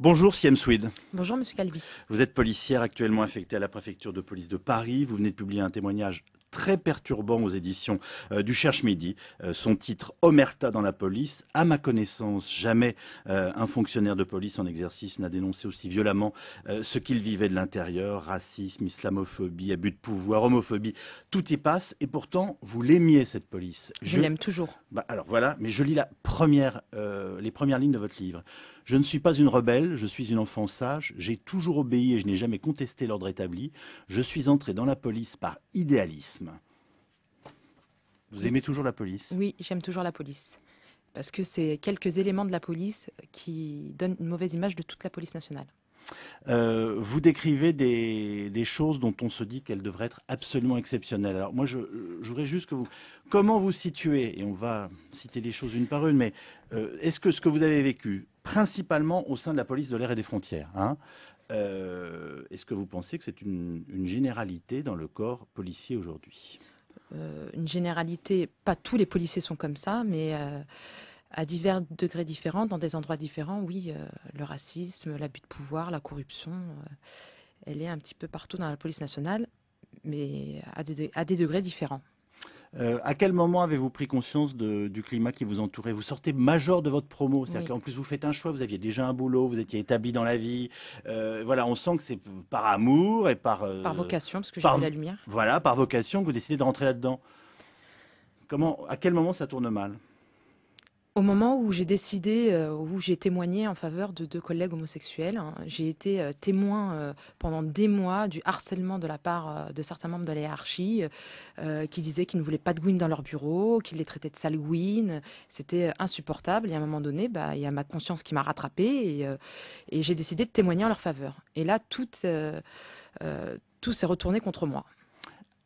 Bonjour Siem Swede. Bonjour Monsieur Calvi. Vous êtes policière actuellement affectée à la préfecture de police de Paris. Vous venez de publier un témoignage très perturbant aux éditions euh, du Cherche Midi. Euh, son titre Omerta dans la police. À ma connaissance, jamais euh, un fonctionnaire de police en exercice n'a dénoncé aussi violemment ce qu'il vivait de l'intérieur racisme, islamophobie, abus de pouvoir, homophobie. Tout y passe et pourtant vous l'aimiez cette police. Je, l'aime toujours. Bah, alors voilà, mais je lis la première, les premières lignes de votre livre. Je ne suis pas une rebelle, je suis une enfant sage, j'ai toujours obéi et je n'ai jamais contesté l'ordre établi. Je suis entré dans la police par idéalisme. Vous aimez toujours la police Oui, j'aime toujours la police. Parce que c'est quelques éléments de la police qui donnent une mauvaise image de toute la police nationale. Euh, vous décrivez des, choses dont on se dit qu'elles devraient être absolument exceptionnelles. Alors moi, je, voudrais juste que vous... Comment vous situez, et on va citer les choses une par une, mais euh, est-ce que ce que vous avez vécu, principalement au sein de la police de l'air et des frontières, hein, euh, est-ce que vous pensez que c'est une généralité dans le corps policier aujourd'hui euh, une généralité, pas tous les policiers sont comme ça, mais euh, à divers degrés différents, dans des endroits différents, oui, euh, le racisme, l'abus de pouvoir, la corruption, elle est un petit peu partout dans la police nationale, mais à des, degrés différents. Euh, à quel moment avez-vous pris conscience du climat qui vous entourait Vous sortez major de votre promo, c'est-à-dire qu'en plus vous faites un choix, vous aviez déjà un boulot, vous étiez établi dans la vie. Euh, voilà, on sent que c'est par amour et par... Euh, par vocation, parce que j'ai la lumière. Voilà, par vocation que vous décidez de rentrer là-dedans. Comment, à quel moment ça tourne mal au moment où j'ai décidé, euh, où j'ai témoigné en faveur de deux collègues homosexuels, hein, j'ai été euh, témoin euh, pendant des mois du harcèlement de la part de certains membres de la hiérarchie qui disaient qu'ils ne voulaient pas de Gouine dans leur bureau, qu'ils les traitaient de sales Gouines. C'était insupportable. Et à un moment donné, bah, il y a ma conscience qui m'a rattrapée et, j'ai décidé de témoigner en leur faveur. Et là, tout, tout s'est retourné contre moi.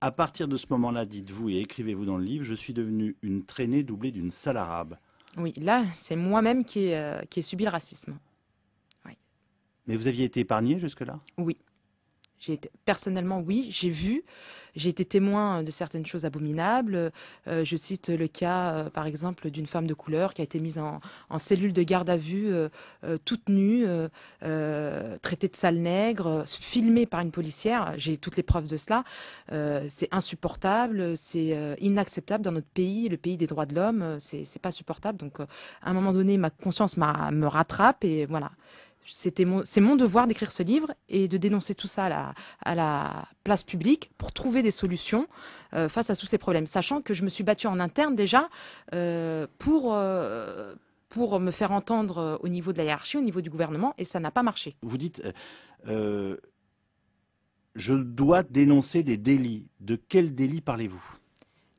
À partir de ce moment-là, dites-vous et écrivez-vous dans le livre, je suis devenue une traînée doublée d'une sale arabe. Oui, là, c'est moi-même qui, ai, euh, subi le racisme. Mais vous aviez été épargné jusque-là Oui personnellement, oui, j'ai vu, j'ai été témoin de certaines choses abominables. Euh, je cite le cas, euh, par exemple, d'une femme de couleur qui a été mise en, cellule de garde à vue, euh, toute nue, traitée de sale nègre, filmée par une policière. J'ai toutes les preuves de cela. c'est insupportable, c'est inacceptable dans notre pays, le pays des droits de l'homme. C'est, pas supportable. Donc, à un moment donné, ma conscience me rattrape et voilà c'est mon devoir d'écrire ce livre et de dénoncer tout ça à la, place publique pour trouver des solutions euh, face à tous ces problèmes, sachant que je me suis battue en interne déjà euh, pour, euh, pour me faire entendre au niveau de la hiérarchie, au niveau du gouvernement, et ça n'a pas marché. Vous dites, je dois dénoncer des délits. De quels délits parlez-vous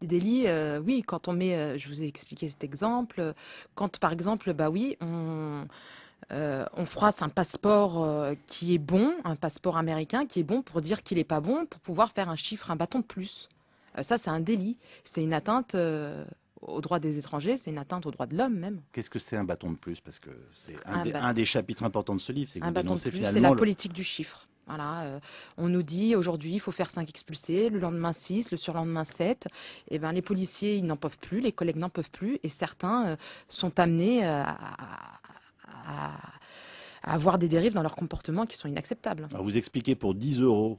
des délits, oui, quand on met, je vous ai expliqué cet exemple, quand par exemple, bah oui, on, euh, on froisse un passeport euh, qui est bon, un passeport américain qui est bon pour dire qu'il n'est pas bon, pour pouvoir faire un chiffre, un bâton de plus. Euh, ça, c'est un délit. C'est une atteinte aux droits des étrangers, c'est une atteinte aux droits de l'homme même. Qu'est-ce que c'est un bâton de plus Parce que c'est un, des chapitres importants de ce livre, c'est que bâton C'est la politique du chiffre. Voilà, on nous dit aujourd'hui il faut faire 5 expulsés, le lendemain 6, le surlendemain 7. Et eh ben les policiers ils n'en peuvent plus, les collègues n'en peuvent plus et certains sont amenés à, à, avoir des dérives dans leur comportement qui sont inacceptables. vous expliquez pour 10 euros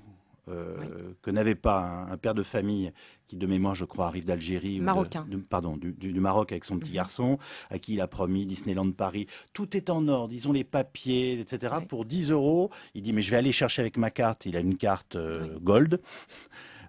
euh, que n'avait pas un, père de famille qui, de mémoire, je crois, arrive d'Algérie. Marocain. Ou pardon, du, Maroc avec son petit mhm. garçon, à qui il a promis Disneyland Paris. Tout est en ordre, ils ont les papiers, etc. Pour 10 euros, il dit Mais je vais aller chercher avec ma carte. Il a une carte euh, gold.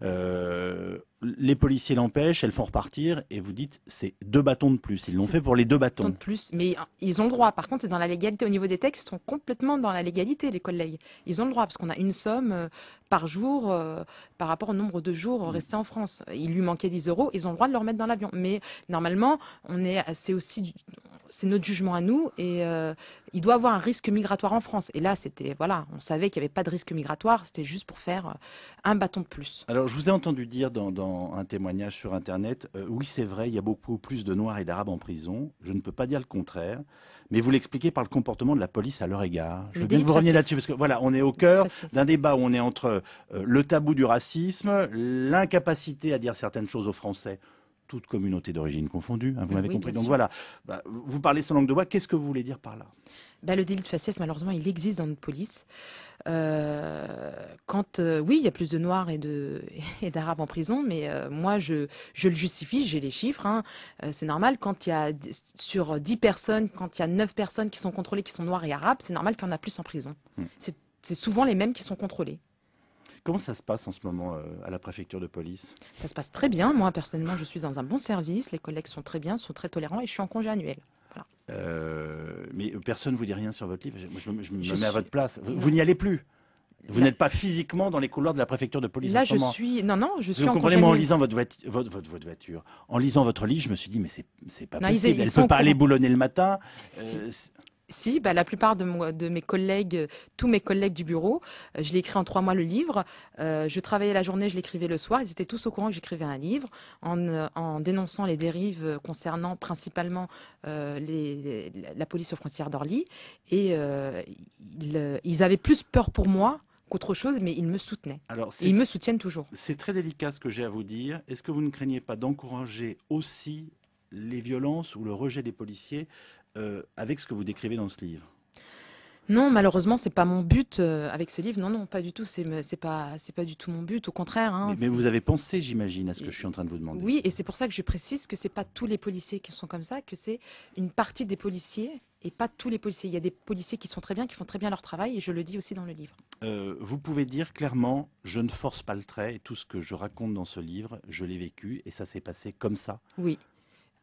Euh, les policiers l'empêchent, elles font repartir, et vous dites c'est deux bâtons de plus. Ils l'ont fait pour les deux bâtons. de plus, mais ils ont le droit. Par contre, c'est dans la légalité, au niveau des textes, sont complètement dans la légalité, les collègues. Ils ont le droit, parce qu'on a une somme euh, par jour euh, par rapport au nombre de jours euh, mm. restés en France. Il lui manquait 10 euros, ils ont le droit de le remettre dans l'avion. Mais normalement, on est, c'est aussi, c'est notre jugement à nous, et il doit avoir un risque migratoire en France. Et là, c'était, voilà, on savait qu'il n'y avait pas de risque migratoire, c'était juste pour faire un bâton de plus. Alors, je vous ai entendu dire dans un témoignage sur Internet. Euh, oui, c'est vrai, il y a beaucoup plus de Noirs et d'Arabes en prison. Je ne peux pas dire le contraire, mais vous l'expliquez par le comportement de la police à leur égard. Je veux bien que vous reveniez là-dessus, parce que voilà, on est au cœur d'un débat où on est entre euh, le tabou du racisme, l'incapacité à dire certaines choses aux Français toute communauté d'origine confondue, hein, vous m'avez ben compris. Donc voilà, bah, vous parlez sans langue de bois, qu'est-ce que vous voulez dire par là bah, Le délit de faciès, malheureusement, il existe dans notre police. Euh, quand euh, oui, il y a plus de Noirs et d'Arabes en prison, mais euh, moi je le justifie, j'ai les chiffres. Hein. c'est normal quand il y a sur 10 personnes, quand il y a 9 personnes qui sont contrôlées qui sont Noirs et Arabes, c'est normal qu'il y en a plus en prison. Hmm. C'est souvent les mêmes qui sont contrôlés. Comment ça se passe en ce moment à la préfecture de police Ça se passe très bien. Moi, personnellement, je suis dans un bon service. Les collègues sont très bien, sont très tolérants et je suis en congé annuel. Euh, mais personne ne vous dit rien sur votre livre. je, me, mets à votre place. Vous, n'y allez plus. Vous n'êtes pas physiquement dans les couloirs de la préfecture de police. Là, je suis. Non, non, je suis. Vous en comprenez, moi, en lisant votre, voiture, votre, votre, voiture, en lisant votre livre, je me suis dit, mais c'est pas possible. Elle ne peut pas aller boulonner le matin. Euh, si, bah, la plupart de, de, mes collègues, tous mes collègues du bureau, euh, je l'ai écrit en trois mois le livre. Euh, je travaillais la journée, je l'écrivais le soir. Ils étaient tous au courant que j'écrivais un livre en, euh, dénonçant les dérives concernant principalement les, la police aux frontières d'Orly. Et ils, avaient plus peur pour moi qu'autre chose, mais ils me soutenaient. ils me soutiennent toujours. C'est très délicat ce que j'ai à vous dire. Est-ce que vous ne craignez pas d'encourager aussi les violences ou le rejet des policiers euh, avec ce que vous décrivez dans ce livre non, malheureusement, c'est pas mon but euh, avec ce livre. Non, non, pas du tout. C'est pas, c'est pas du tout mon but. Au contraire. Hein, mais, vous avez pensé, j'imagine, à ce que je suis en train de vous demander. Oui, et c'est pour ça que je précise que c'est pas tous les policiers qui sont comme ça, que c'est une partie des policiers et pas tous les policiers. Il y a des policiers qui sont très bien, qui font très bien leur travail, et je le dis aussi dans le livre. Euh, vous pouvez dire clairement, je ne force pas le trait. Et tout ce que je raconte dans ce livre, je l'ai vécu, et ça s'est passé comme ça. Oui.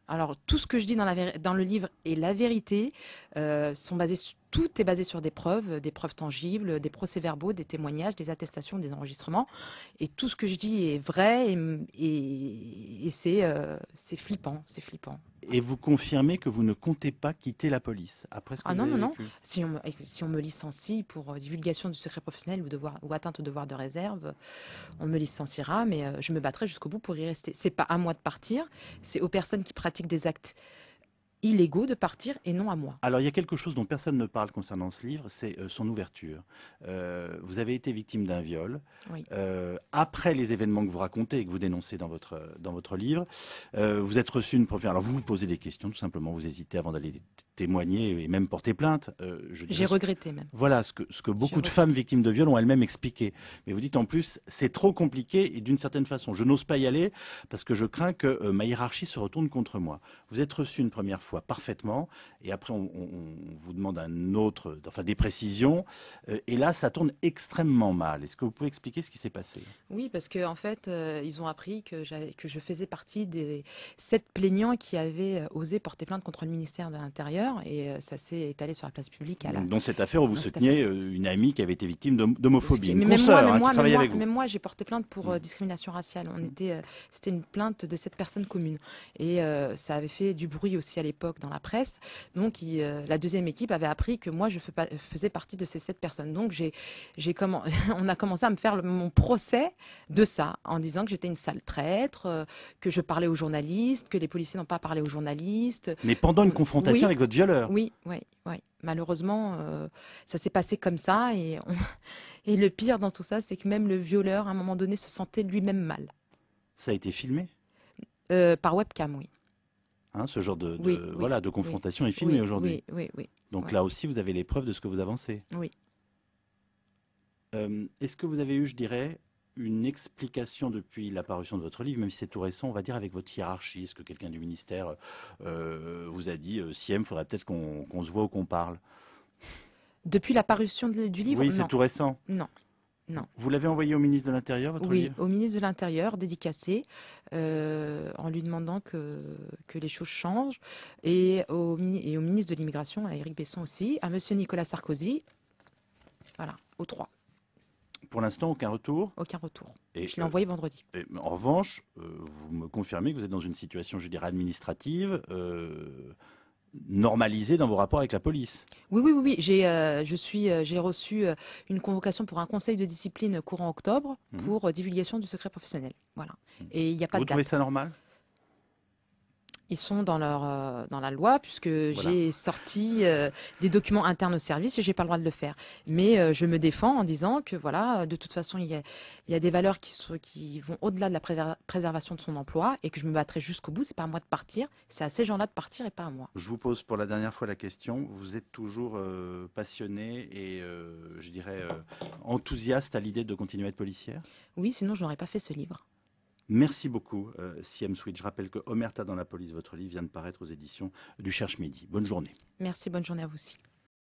Alors, tout ce que je dis dans, la, dans le livre et la vérité euh, sont basés tout est basé sur des preuves, euh, des preuves tangibles, euh, des procès-verbaux, des témoignages, des attestations, des enregistrements. Et tout ce que je dis est vrai et, et, euh, c'est flippant, c'est flippant. Et vous confirmez que vous ne comptez pas quitter la police après ce que Ah non, non, non. Si on, eh, si on, me licencie pour divulgation du secret professionnel ou, devoir, ou atteinte au devoir de réserve, on me licenciera, mais je me battrai jusqu'au bout pour y rester. C'est pas à moi de partir, c'est aux personnes qui pratiquent des actes illégaux de partir et non à moi. Alors il y a quelque chose dont personne ne parle concernant ce livre, c'est euh, son ouverture. Euh, vous avez été victime d'un viol. Euh, après les événements que vous racontez et que vous dénoncez dans votre, dans votre livre, vous êtes reçu une première... Alors vous vous posez des questions tout simplement, vous hésitez avant d'aller témoigner et même porter plainte. J'ai regretté même. Voilà ce que, ce que beaucoup de femmes victimes de viol ont elles-mêmes expliqué. Mais vous dites en plus, c'est trop compliqué et d'une certaine façon, je n'ose pas y aller parce que je crains que ma hiérarchie se retourne contre moi. Vous êtes reçu une première fois parfaitement. Et après, on, vous demande un autre, enfin des précisions. Euh, et là, ça tourne extrêmement mal. Est-ce que vous pouvez expliquer ce qui s'est passé Oui, parce que en fait, euh, ils ont appris que, que je faisais partie des sept plaignants qui avaient euh, osé porter plainte contre le ministère de l'Intérieur. Et ça s'est étalé sur la place publique. À la... Dans cette affaire vous souteniez une amie qui avait été victime d'homophobie, mais moi, j'ai porté plainte pour mm. discrimination raciale. On mm. était, c'était une plainte de cette personne commune Et ça avait fait du bruit aussi à l'époque dans la presse. Donc, euh, la deuxième équipe avait appris que moi, je faisais partie de ces sept personnes. Donc, j'ai, j'ai comment, on a commencé à me faire mon procès de ça, en disant que j'étais une sale traître, euh, que je parlais aux journalistes, que les policiers n'ont pas parlé aux journalistes. Mais pendant une euh, confrontation avec votre violeur. Oui, oui, oui. Malheureusement, ça s'est passé comme ça. Et, et le pire dans tout ça, c'est que même le violeur, à un moment donné, se sentait lui-même mal. Ça a été filmé Par webcam, oui. Hein, ce genre de, voilà, de confrontation est filmé aujourd'hui. Donc là aussi, vous avez les preuves de ce que vous avancez. Oui. Euh, est-ce que vous avez eu, je dirais, une explication depuis la parution de votre livre, même si c'est tout récent, on va dire avec votre hiérarchie Est-ce que quelqu'un du ministère euh, vous a dit, si euh, Siem, il faudrait peut-être qu'on se voit ou qu'on parle Depuis la parution du livre Oui, c'est tout récent. Non. Non. Vous l'avez envoyé au ministre de l'Intérieur, votre Oui, au ministre de l'Intérieur, dédicacé, euh, en lui demandant que, que les choses changent, et au, ministre de l'Immigration, à Éric Besson aussi, à Monsieur Nicolas Sarkozy, voilà, aux trois. Pour l'instant, aucun retour Aucun retour. je l'ai envoyé euh, vendredi. en revanche, euh, vous me confirmez que vous êtes dans une situation, je dirais, administrative normalisé dans vos rapports avec la police. Oui, oui, oui, j'ai euh, je suis, euh, j'ai reçu euh, une convocation pour un conseil de discipline courant octobre mhm. pour divulgation du secret professionnel. Voilà. Mhm. Et il n'y a pas. Vous trouvez ça normal ils sont dans leur euh, dans la loi puisque j'ai sorti euh, des documents internes au service et j'ai pas le droit de le faire. Mais euh, je me défends en disant que voilà, de toute façon il y a, il y a des valeurs qui qui vont au-delà de la préservation de son emploi et que je me battrai jusqu'au bout. C'est pas à moi de partir, c'est à ces gens-là de partir et pas à moi. Je vous pose pour la dernière fois la question. Vous êtes toujours passionné et je dirais enthousiaste à l'idée de continuer à être policière Oui, sinon je n'aurais pas fait ce livre. Merci beaucoup, CM euh, Switch. Je rappelle que Omerta dans la police, votre livre, vient de paraître aux éditions du Cherche Midi. Bonne journée. Merci, bonne journée à vous aussi.